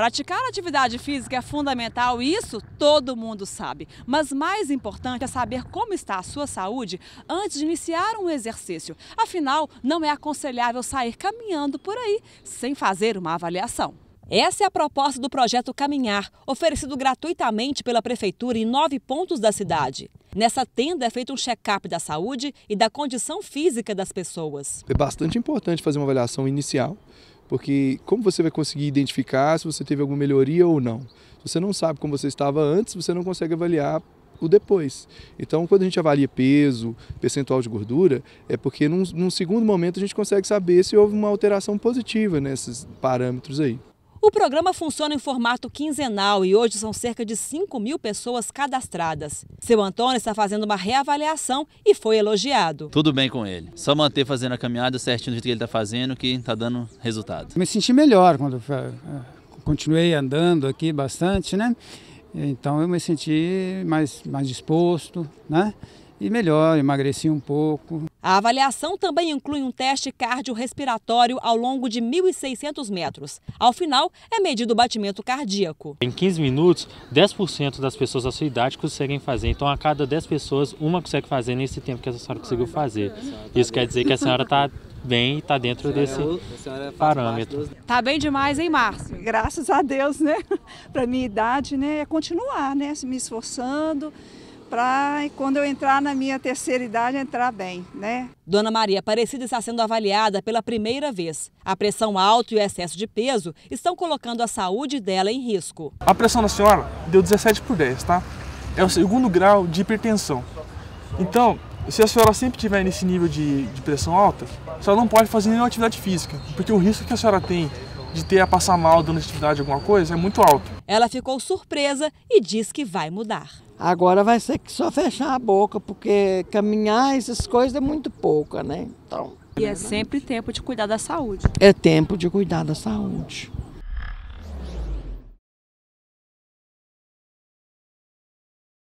Praticar atividade física é fundamental, isso todo mundo sabe. Mas mais importante é saber como está a sua saúde antes de iniciar um exercício. Afinal, não é aconselhável sair caminhando por aí sem fazer uma avaliação. Essa é a proposta do projeto Caminhar, oferecido gratuitamente pela Prefeitura em nove pontos da cidade. Nessa tenda é feito um check-up da saúde e da condição física das pessoas. É bastante importante fazer uma avaliação inicial porque como você vai conseguir identificar se você teve alguma melhoria ou não? Se você não sabe como você estava antes, você não consegue avaliar o depois. Então, quando a gente avalia peso, percentual de gordura, é porque num, num segundo momento a gente consegue saber se houve uma alteração positiva nesses parâmetros aí. O programa funciona em formato quinzenal e hoje são cerca de 5 mil pessoas cadastradas. Seu Antônio está fazendo uma reavaliação e foi elogiado. Tudo bem com ele. Só manter fazendo a caminhada certinho do jeito que ele está fazendo que está dando resultado. Me senti melhor quando eh, continuei andando aqui bastante, né? Então eu me senti mais, mais disposto, né? E melhor, emagreci um pouco. A avaliação também inclui um teste cardiorrespiratório ao longo de 1.600 metros. Ao final, é medido o batimento cardíaco. Em 15 minutos, 10% das pessoas da sua idade conseguem fazer. Então, a cada 10 pessoas, uma consegue fazer nesse tempo que a senhora conseguiu fazer. Isso quer dizer que a senhora está bem e está dentro é desse parâmetro. Está bem demais, hein, Márcio? Graças a Deus, né? Para minha idade, né? É continuar, né? Se me esforçando para quando eu entrar na minha terceira idade entrar bem, né? Dona Maria Aparecida está sendo avaliada pela primeira vez. A pressão alta e o excesso de peso estão colocando a saúde dela em risco. A pressão da senhora deu 17 por 10, tá? É o segundo grau de hipertensão. Então, se a senhora sempre tiver nesse nível de, de pressão alta, a senhora não pode fazer nenhuma atividade física, porque o risco que a senhora tem de ter a passar mal dando atividade alguma coisa é muito alto. Ela ficou surpresa e diz que vai mudar. Agora vai ser que só fechar a boca, porque caminhar essas coisas é muito pouca, né? Então. E é sempre tempo de cuidar da saúde. É tempo de cuidar da saúde.